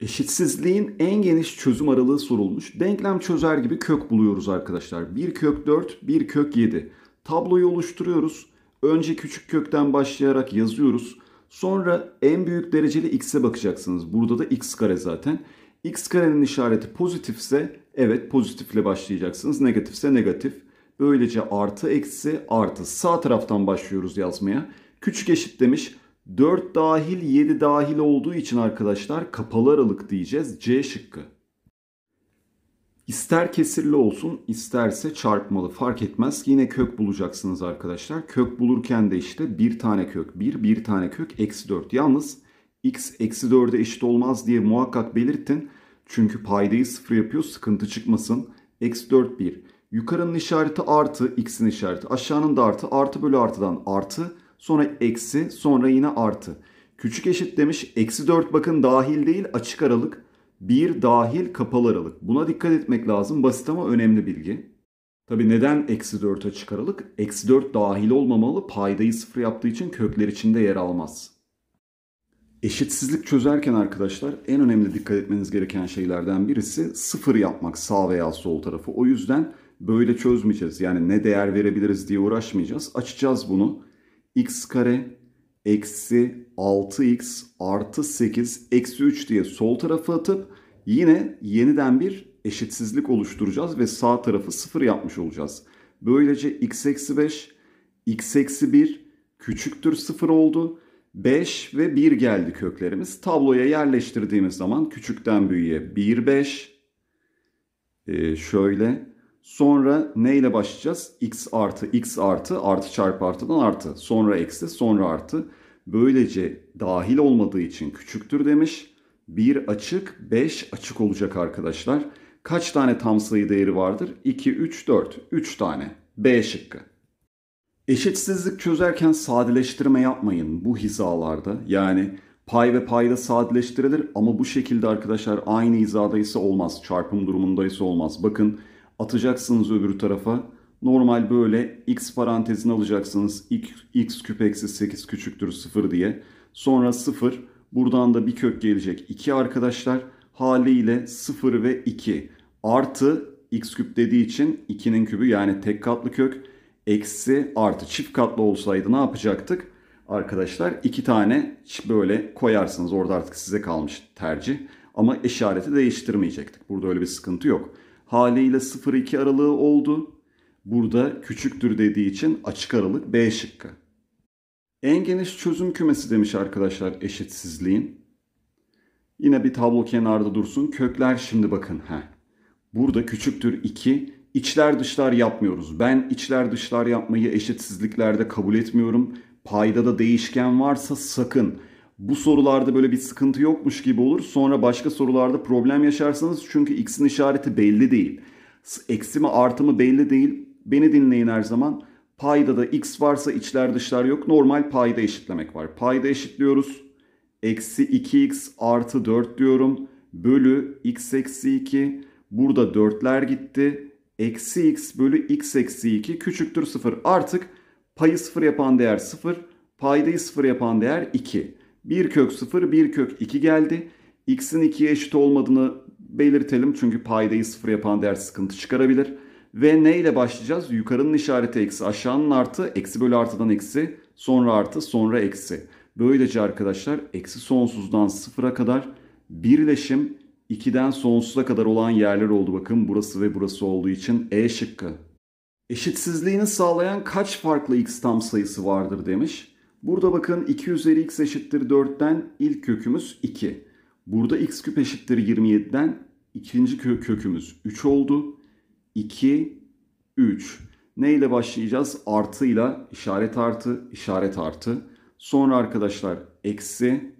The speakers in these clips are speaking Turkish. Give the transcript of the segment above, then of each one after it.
Eşitsizliğin en geniş çözüm aralığı sorulmuş. Denklem çözer gibi kök buluyoruz arkadaşlar. 1 kök 4, 1 kök 7. Tabloyu oluşturuyoruz. Önce küçük kökten başlayarak yazıyoruz. Sonra en büyük dereceli x'e bakacaksınız. Burada da x kare zaten. x karenin işareti pozitifse evet pozitifle başlayacaksınız. Negatifse negatif. Böylece artı eksi artı sağ taraftan başlıyoruz yazmaya. Küçük eşit demiş. 4 dahil 7 dahil olduğu için arkadaşlar kapalı aralık diyeceğiz. C şıkkı. İster kesirli olsun isterse çarpmalı fark etmez. Yine kök bulacaksınız arkadaşlar. Kök bulurken de işte bir tane kök 1 bir tane kök eksi 4. Yalnız x eksi 4'e eşit olmaz diye muhakkak belirtin. Çünkü paydayı sıfır yapıyor sıkıntı çıkmasın. Eksi 4 1. Yukarının işareti artı x'in işareti aşağının da artı artı bölü artıdan artı Sonra eksi sonra yine artı. Küçük eşit demiş. Eksi 4 bakın dahil değil açık aralık. 1 dahil kapalı aralık. Buna dikkat etmek lazım. Basit ama önemli bilgi. Tabi neden eksi 4 açık aralık? Eksi 4 dahil olmamalı. Paydayı sıfır yaptığı için kökler içinde yer almaz. Eşitsizlik çözerken arkadaşlar en önemli dikkat etmeniz gereken şeylerden birisi sıfır yapmak sağ veya sol tarafı. O yüzden böyle çözmeyeceğiz. Yani ne değer verebiliriz diye uğraşmayacağız. Açacağız bunu x kare eksi 6x artı 8 eksi 3 diye sol tarafa atıp yine yeniden bir eşitsizlik oluşturacağız ve sağ tarafı 0 yapmış olacağız. Böylece x eksi 5, x eksi 1 küçüktür 0 oldu. 5 ve 1 geldi köklerimiz. Tabloya yerleştirdiğimiz zaman küçükten büyüğe 1, 5. Ee, şöyle Sonra neyle başlayacağız? x artı x artı artı çarpı artıdan artı. Sonra eksi sonra artı. Böylece dahil olmadığı için küçüktür demiş. 1 açık 5 açık olacak arkadaşlar. Kaç tane tam sayı değeri vardır? 2, 3, 4. 3 tane. B şıkkı. Eşitsizlik çözerken sadeleştirme yapmayın bu hizalarda. Yani pay ve payda sadeleştirilir ama bu şekilde arkadaşlar aynı hizadaysa olmaz. Çarpım durumundaysa olmaz. Bakın atacaksınız öbür tarafa. Normal böyle x parantezini alacaksınız. x, x küp eksi 8 küçüktür 0 diye. Sonra 0 buradan da bir kök gelecek 2 arkadaşlar. Haliyle 0 ve 2 artı x küp dediği için 2'nin kübü yani tek katlı kök eksi artı çift katlı olsaydı ne yapacaktık? Arkadaşlar iki tane böyle koyarsınız orada artık size kalmış tercih ama işareti değiştirmeyecektik. Burada öyle bir sıkıntı yok haliyle 0-2 aralığı oldu. Burada küçüktür dediği için açık aralık B şıkkı. En geniş çözüm kümesi demiş arkadaşlar eşitsizliğin. Yine bir tablo kenarda dursun. Kökler şimdi bakın. Heh. Burada küçüktür 2. İçler dışlar yapmıyoruz. Ben içler dışlar yapmayı eşitsizliklerde kabul etmiyorum. Payda da değişken varsa sakın bu sorularda böyle bir sıkıntı yokmuş gibi olur. Sonra başka sorularda problem yaşarsınız. Çünkü x'in işareti belli değil. Eksi mi artı mı belli değil. Beni dinleyin her zaman. Payda da x varsa içler dışlar yok. Normal payda eşitlemek var. Payda eşitliyoruz. Eksi 2x artı 4 diyorum. Bölü x eksi 2. Burada 4'ler gitti. Eksi x bölü x eksi 2 küçüktür 0. Artık payı 0 yapan değer 0. Paydayı 0 yapan değer 2. 1 kök 0, 1 kök 2 geldi. X'in 2'ye eşit olmadığını belirtelim. Çünkü paydayı 0 yapan değer sıkıntı çıkarabilir. Ve ne ile başlayacağız? Yukarının işareti eksi, aşağının artı, eksi bölü artıdan eksi, sonra artı, sonra eksi. Böylece arkadaşlar eksi sonsuzdan sıfıra kadar birleşim 2'den sonsuza kadar olan yerler oldu. Bakın burası ve burası olduğu için E şıkkı. Eşitsizliğini sağlayan kaç farklı x tam sayısı vardır demiş. Burada bakın 2 üzeri x eşittir 4'ten ilk kökümüz 2. Burada x küp eşittir 27'den ikinci kökümüz 3 oldu. 2, 3. Ne ile başlayacağız? Artıyla işaret artı, işaret artı. Sonra arkadaşlar eksi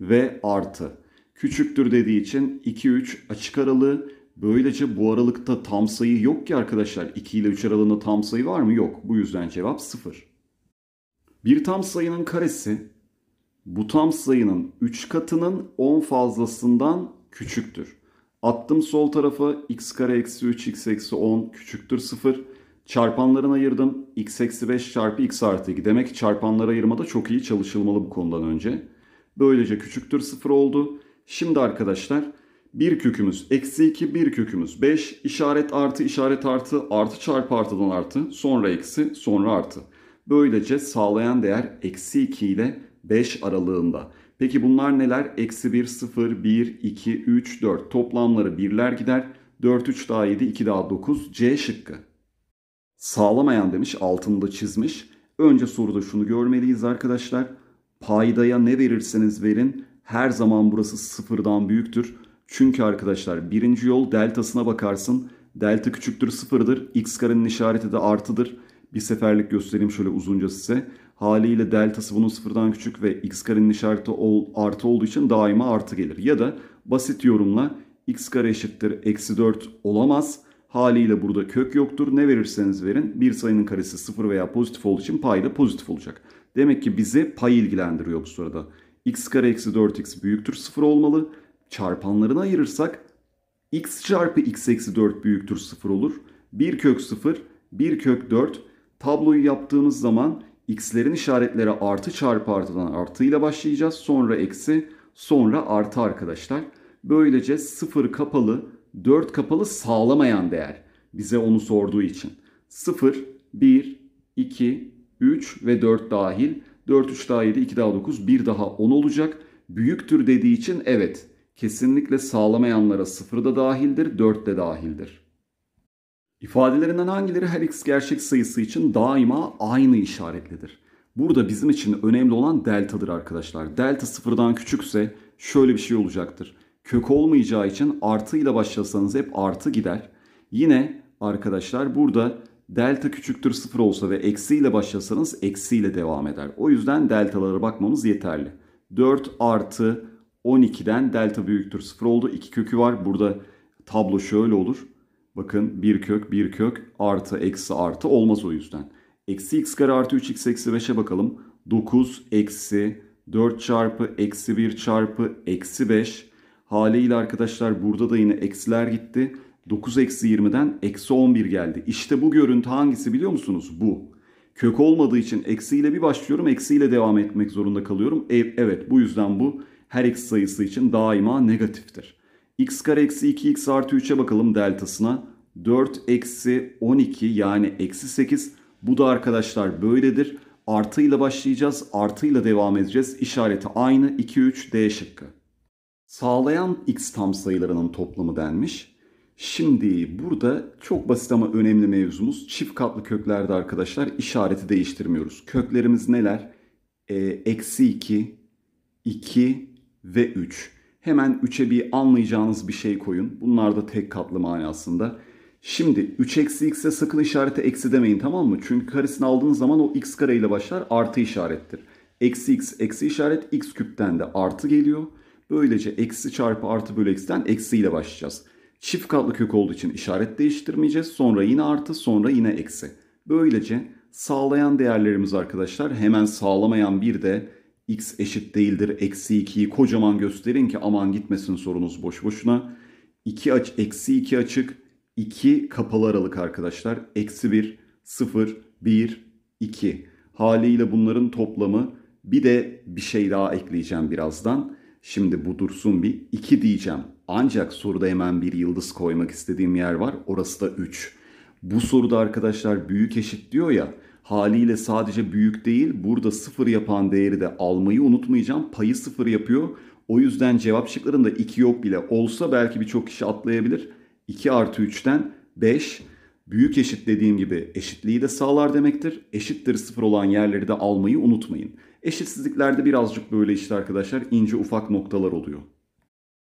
ve artı. Küçüktür dediği için 2, 3 açık aralığı. Böylece bu aralıkta tam sayı yok ki arkadaşlar. 2 ile 3 aralığında tam sayı var mı? Yok. Bu yüzden cevap 0. Bir tam sayının karesi bu tam sayının 3 katının 10 fazlasından küçüktür. Attım sol tarafa x kare eksi 3 x eksi 10 küçüktür 0. Çarpanlarına ayırdım. x eksi 5 çarpı x artı 2. Demek ki ayırma da çok iyi çalışılmalı bu konudan önce. Böylece küçüktür 0 oldu. Şimdi arkadaşlar bir kökümüz eksi 2, bir kökümüz 5, işaret artı, işaret artı, artı çarpı artıdan artı, sonra eksi, sonra artı. Böylece sağlayan değer eksi 2 ile 5 aralığında. Peki bunlar neler? Eksi 1, 0, 1, 2, 3, 4. Toplamları birler gider. 4, 3 daha 7, 2 daha 9. C şıkkı. Sağlamayan demiş altında çizmiş. Önce soruda şunu görmeliyiz arkadaşlar. Paydaya ne verirseniz verin her zaman burası sıfırdan büyüktür. Çünkü arkadaşlar birinci yol deltasına bakarsın. Delta küçüktür sıfırdır. X karenin işareti de artıdır. Bir seferlik göstereyim şöyle uzunca size. Haliyle deltası bunun sıfırdan küçük ve x karenin işareti ol, artı olduğu için daima artı gelir. Ya da basit yorumla x kare eşittir eksi 4 olamaz. Haliyle burada kök yoktur. Ne verirseniz verin bir sayının karesi sıfır veya pozitif olduğu için pay da pozitif olacak. Demek ki bizi pay ilgilendiriyor bu sırada. x kare eksi 4x büyüktür sıfır olmalı. Çarpanlarını ayırırsak x çarpı x eksi 4 büyüktür sıfır olur. 1 kök 0, 1 kök 4 Tabloyu yaptığımız zaman x'lerin işaretleri artı çarpı artıdan artıyla başlayacağız. Sonra eksi, sonra artı arkadaşlar. Böylece 0 kapalı, 4 kapalı sağlamayan değer bize onu sorduğu için. 0, 1, 2, 3 ve 4 dahil. 4, 3 daha 7, 2 daha 9, 1 daha 10 olacak. Büyüktür dediği için evet kesinlikle sağlamayanlara 0 da dahildir, 4 de dahildir. İfadelerinden hangileri her x gerçek sayısı için daima aynı işaretlidir? Burada bizim için önemli olan delta'dır arkadaşlar. Delta sıfırdan küçükse şöyle bir şey olacaktır. Kök olmayacağı için artı ile başlasanız hep artı gider. Yine arkadaşlar burada delta küçüktür sıfır olsa ve eksi ile başlasanız eksi ile devam eder. O yüzden deltalara bakmamız yeterli. 4 artı 12'den delta büyüktür sıfır oldu. 2 kökü var. Burada tablo şöyle olur. Bakın bir kök bir kök artı eksi artı olmaz o yüzden. Eksi x kare artı 3x eksi 5'e bakalım. 9 eksi 4 çarpı eksi 1 çarpı eksi 5. Haliyle arkadaşlar burada da yine eksiler gitti. 9 eksi 20'den eksi 11 geldi. İşte bu görüntü hangisi biliyor musunuz? Bu. Kök olmadığı için eksiyle bir başlıyorum. Eksiyle devam etmek zorunda kalıyorum. E, evet bu yüzden bu her eksi sayısı için daima negatiftir x kare eksi 2x artı 3'e bakalım deltasına. 4 eksi 12 yani eksi 8. Bu da arkadaşlar böyledir. Artıyla başlayacağız. Artıyla devam edeceğiz. İşareti aynı. 2, 3, D şıkkı. Sağlayan x tam sayılarının toplamı denmiş. Şimdi burada çok basit ama önemli mevzumuz çift katlı köklerde arkadaşlar işareti değiştirmiyoruz. Köklerimiz neler? E, eksi 2, 2 ve 3. Hemen 3'e bir anlayacağınız bir şey koyun. Bunlar da tek katlı manasında. Şimdi 3 eksi x'e sakın işareti eksi demeyin tamam mı? Çünkü karesini aldığınız zaman o x kare ile başlar artı işarettir. Eksi x eksi işaret x küpten de artı geliyor. Böylece eksi çarpı artı bölü x'ten eksi ile başlayacağız. Çift katlı kök olduğu için işaret değiştirmeyeceğiz. Sonra yine artı sonra yine eksi. Böylece sağlayan değerlerimiz arkadaşlar hemen sağlamayan bir de x eşit değildir eksi 2'yi kocaman gösterin ki aman gitmesin sorunuz boş boşuna. 2 aç, eksi 2 açık, 2 kapalı aralık arkadaşlar. Eksi 1, 0, 1, 2. Haliyle bunların toplamı bir de bir şey daha ekleyeceğim birazdan. Şimdi bu dursun bir 2 diyeceğim. Ancak soruda hemen bir yıldız koymak istediğim yer var. Orası da 3. Bu soruda arkadaşlar büyük eşit diyor ya haliyle sadece büyük değil burada sıfır yapan değeri de almayı unutmayacağım. Payı sıfır yapıyor. O yüzden cevap şıklarında 2 yok bile olsa belki birçok kişi atlayabilir. 2 artı 3'ten 5 büyük eşit dediğim gibi eşitliği de sağlar demektir. Eşittir sıfır olan yerleri de almayı unutmayın. Eşitsizliklerde birazcık böyle işte arkadaşlar ince ufak noktalar oluyor.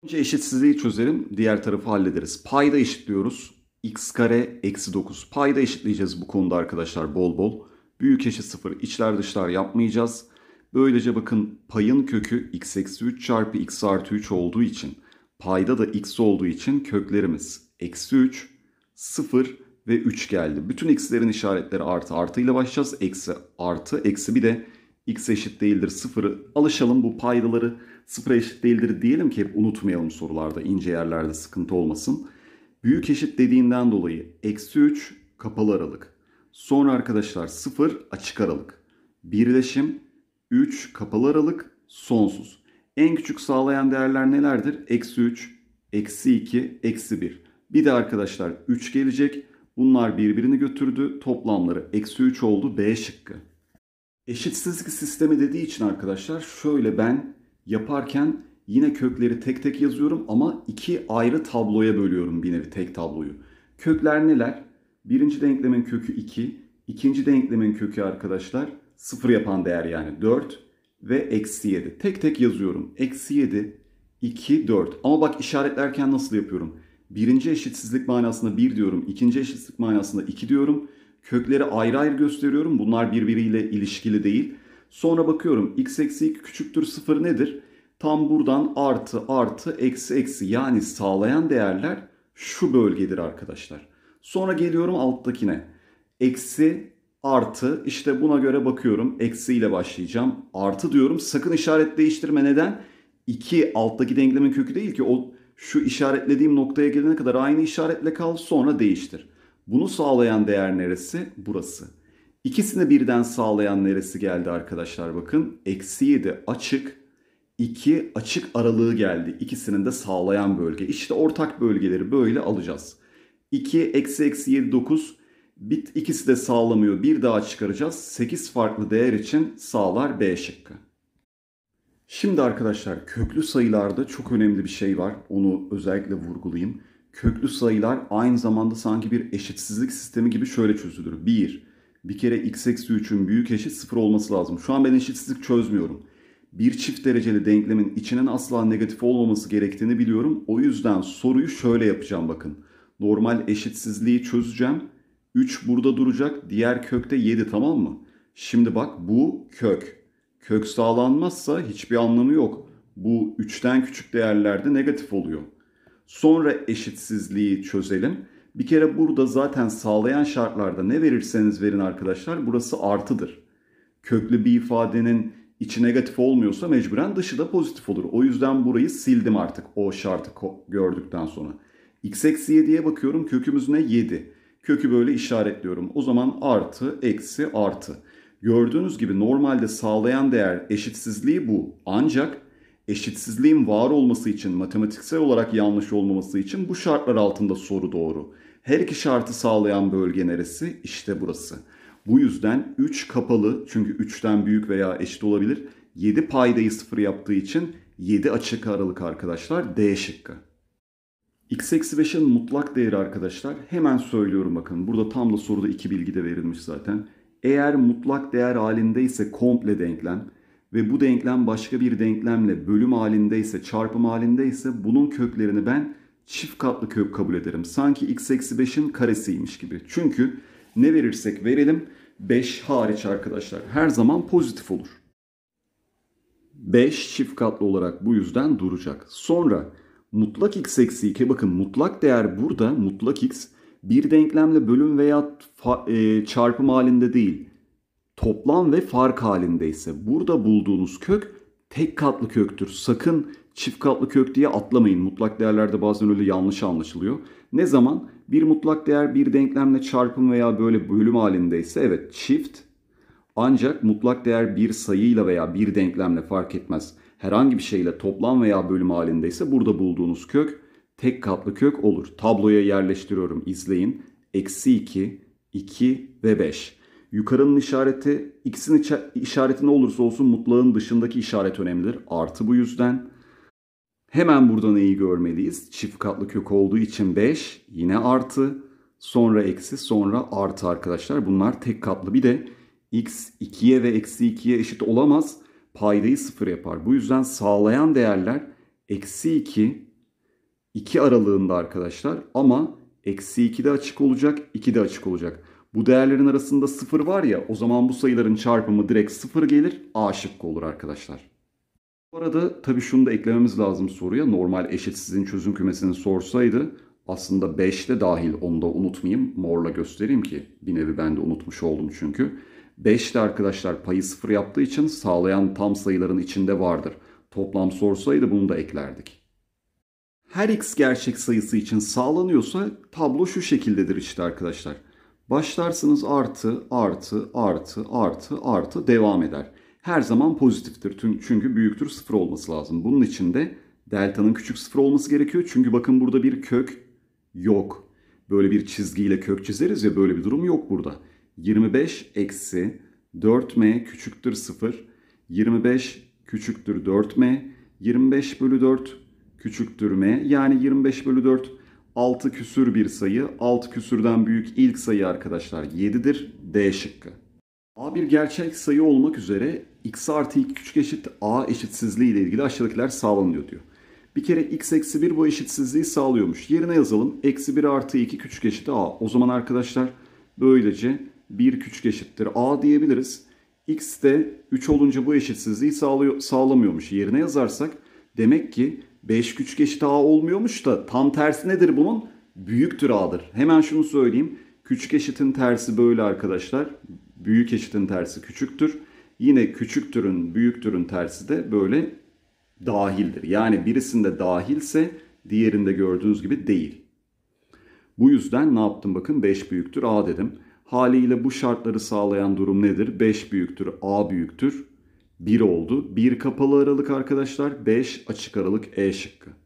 Önce eşitsizliği çözelim diğer tarafı hallederiz. Payda eşitliyoruz x kare eksi 9. Payda eşitleyeceğiz bu konuda arkadaşlar bol bol. Büyük eşit 0 içler dışlar yapmayacağız. Böylece bakın payın kökü x eksi 3 çarpı x artı 3 olduğu için payda da x olduğu için köklerimiz eksi 3, 0 ve 3 geldi. Bütün x'lerin işaretleri artı artı ile başlayacağız. Eksi artı eksi bir de x eşit değildir 0'ı alışalım bu paydaları 0 eşit değildir diyelim ki hep unutmayalım sorularda ince yerlerde sıkıntı olmasın. Büyük eşit dediğinden dolayı eksi 3 kapalı aralık. Sonra arkadaşlar 0 açık aralık. Birleşim 3 kapalı aralık sonsuz. En küçük sağlayan değerler nelerdir? Eksi 3, eksi 2, eksi 1. Bir de arkadaşlar 3 gelecek. Bunlar birbirini götürdü. Toplamları eksi 3 oldu B şıkkı. Eşitsizlik sistemi dediği için arkadaşlar şöyle ben yaparken Yine kökleri tek tek yazıyorum ama iki ayrı tabloya bölüyorum bir nevi tek tabloyu. Kökler neler? Birinci denklemin kökü 2, ikinci denklemin kökü arkadaşlar sıfır yapan değer yani 4 ve eksi 7. Tek tek yazıyorum. Eksi 7, 2, 4. Ama bak işaretlerken nasıl yapıyorum? Birinci eşitsizlik manasında 1 diyorum. ikinci eşitsizlik manasında 2 diyorum. Kökleri ayrı ayrı gösteriyorum. Bunlar birbiriyle ilişkili değil. Sonra bakıyorum x eksi 2 küçüktür sıfır nedir? Tam buradan artı artı eksi eksi yani sağlayan değerler şu bölgedir arkadaşlar. Sonra geliyorum alttakine. Eksi artı işte buna göre bakıyorum. Eksi ile başlayacağım. Artı diyorum. Sakın işaret değiştirme. Neden? 2 alttaki denklemin kökü değil ki o şu işaretlediğim noktaya gelene kadar aynı işaretle kal sonra değiştir. Bunu sağlayan değer neresi? Burası. İkisini birden sağlayan neresi geldi arkadaşlar bakın. Eksi 7 açık iki açık aralığı geldi. İkisinin de sağlayan bölge. İşte ortak bölgeleri böyle alacağız. 2 eksi eksi 7 9 bit ikisi de sağlamıyor. Bir daha çıkaracağız. 8 farklı değer için sağlar B şıkkı. Şimdi arkadaşlar köklü sayılarda çok önemli bir şey var. Onu özellikle vurgulayayım. Köklü sayılar aynı zamanda sanki bir eşitsizlik sistemi gibi şöyle çözülür. 1. Bir, bir kere x eksi 3'ün büyük eşit 0 olması lazım. Şu an ben eşitsizlik çözmüyorum bir çift dereceli denklemin içinin asla negatif olmaması gerektiğini biliyorum. O yüzden soruyu şöyle yapacağım bakın. Normal eşitsizliği çözeceğim. 3 burada duracak. Diğer kökte 7 tamam mı? Şimdi bak bu kök. Kök sağlanmazsa hiçbir anlamı yok. Bu 3'ten küçük değerlerde negatif oluyor. Sonra eşitsizliği çözelim. Bir kere burada zaten sağlayan şartlarda ne verirseniz verin arkadaşlar burası artıdır. Köklü bir ifadenin içi negatif olmuyorsa mecburen dışı da pozitif olur. O yüzden burayı sildim artık o şartı gördükten sonra. x eksi 7'ye bakıyorum kökümüz ne? 7. Kökü böyle işaretliyorum. O zaman artı, eksi, artı. Gördüğünüz gibi normalde sağlayan değer eşitsizliği bu. Ancak eşitsizliğin var olması için, matematiksel olarak yanlış olmaması için bu şartlar altında soru doğru. Her iki şartı sağlayan bölge neresi? İşte burası. Bu yüzden 3 kapalı çünkü 3'ten büyük veya eşit olabilir. 7 paydayı 0 yaptığı için 7 açık aralık arkadaşlar D şıkkı. x eksi 5'in mutlak değeri arkadaşlar hemen söylüyorum bakın. Burada tam da soruda iki bilgi de verilmiş zaten. Eğer mutlak değer halinde ise komple denklem ve bu denklem başka bir denklemle bölüm halinde ise çarpım halinde ise bunun köklerini ben çift katlı kök kabul ederim. Sanki x eksi 5'in karesiymiş gibi. Çünkü ne verirsek verelim 5 hariç arkadaşlar her zaman pozitif olur. 5 çift katlı olarak bu yüzden duracak. Sonra mutlak x eksi 2 bakın mutlak değer burada mutlak x bir denklemle bölüm veya e, çarpım halinde değil toplam ve fark halinde ise burada bulduğunuz kök tek katlı köktür. Sakın çift katlı kök diye atlamayın. Mutlak değerlerde bazen öyle yanlış anlaşılıyor. Ne zaman bir mutlak değer bir denklemle çarpım veya böyle bölüm halindeyse evet çift ancak mutlak değer bir sayıyla veya bir denklemle fark etmez. Herhangi bir şeyle toplam veya bölüm halindeyse burada bulduğunuz kök tek katlı kök olur. Tabloya yerleştiriyorum izleyin. Eksi 2, 2 ve 5. Yukarının işareti, x'in işareti ne olursa olsun mutlağın dışındaki işaret önemlidir. Artı bu yüzden. Hemen burada neyi görmeliyiz? Çift katlı kök olduğu için 5 yine artı. Sonra eksi sonra artı arkadaşlar. Bunlar tek katlı. Bir de x 2'ye ve eksi 2'ye eşit olamaz. Paydayı 0 yapar. Bu yüzden sağlayan değerler eksi 2, 2 aralığında arkadaşlar. Ama eksi 2 de açık olacak, 2 de açık olacak. Bu değerlerin arasında 0 var ya o zaman bu sayıların çarpımı direkt 0 gelir A şıkkı olur arkadaşlar. Bu arada tabii şunu da eklememiz lazım soruya. Normal eşitsizin çözüm kümesini sorsaydı aslında 5 de dahil onu da unutmayayım. Morla göstereyim ki bir nevi ben de unutmuş oldum çünkü. 5 de arkadaşlar payı 0 yaptığı için sağlayan tam sayıların içinde vardır. Toplam sorsaydı bunu da eklerdik her x gerçek sayısı için sağlanıyorsa tablo şu şekildedir işte arkadaşlar. Başlarsınız artı, artı, artı, artı, artı devam eder. Her zaman pozitiftir çünkü büyüktür sıfır olması lazım. Bunun için de delta'nın küçük sıfır olması gerekiyor. Çünkü bakın burada bir kök yok. Böyle bir çizgiyle kök çizeriz ya böyle bir durum yok burada. 25 eksi 4m küçüktür sıfır. 25 küçüktür 4m. 25 bölü 4 küçüktür m. Yani 25 bölü 4 6 küsür bir sayı. 6 küsürden büyük ilk sayı arkadaşlar 7'dir. D şıkkı. A bir gerçek sayı olmak üzere x artı 2 küçük eşit a eşitsizliği ile ilgili aşağıdakiler sağlanıyor diyor. Bir kere x eksi 1 bu eşitsizliği sağlıyormuş. Yerine yazalım. Eksi 1 artı 2 küçük eşit a. O zaman arkadaşlar böylece 1 küçük eşittir a diyebiliriz. x de 3 olunca bu eşitsizliği sağlıyor, sağlamıyormuş. Yerine yazarsak demek ki 5 küçük eşit a olmuyormuş da tam tersi nedir bunun? Büyüktür a'dır. Hemen şunu söyleyeyim. Küçük eşitin tersi böyle arkadaşlar. Büyük eşitin tersi küçüktür. Yine küçüktürün büyüktürün tersi de böyle dahildir. Yani birisinde dahilse diğerinde gördüğünüz gibi değil. Bu yüzden ne yaptım bakın 5 büyüktür a dedim. Haliyle bu şartları sağlayan durum nedir? 5 büyüktür a büyüktür 1 oldu. 1 kapalı aralık arkadaşlar. 5 açık aralık E şıkkı.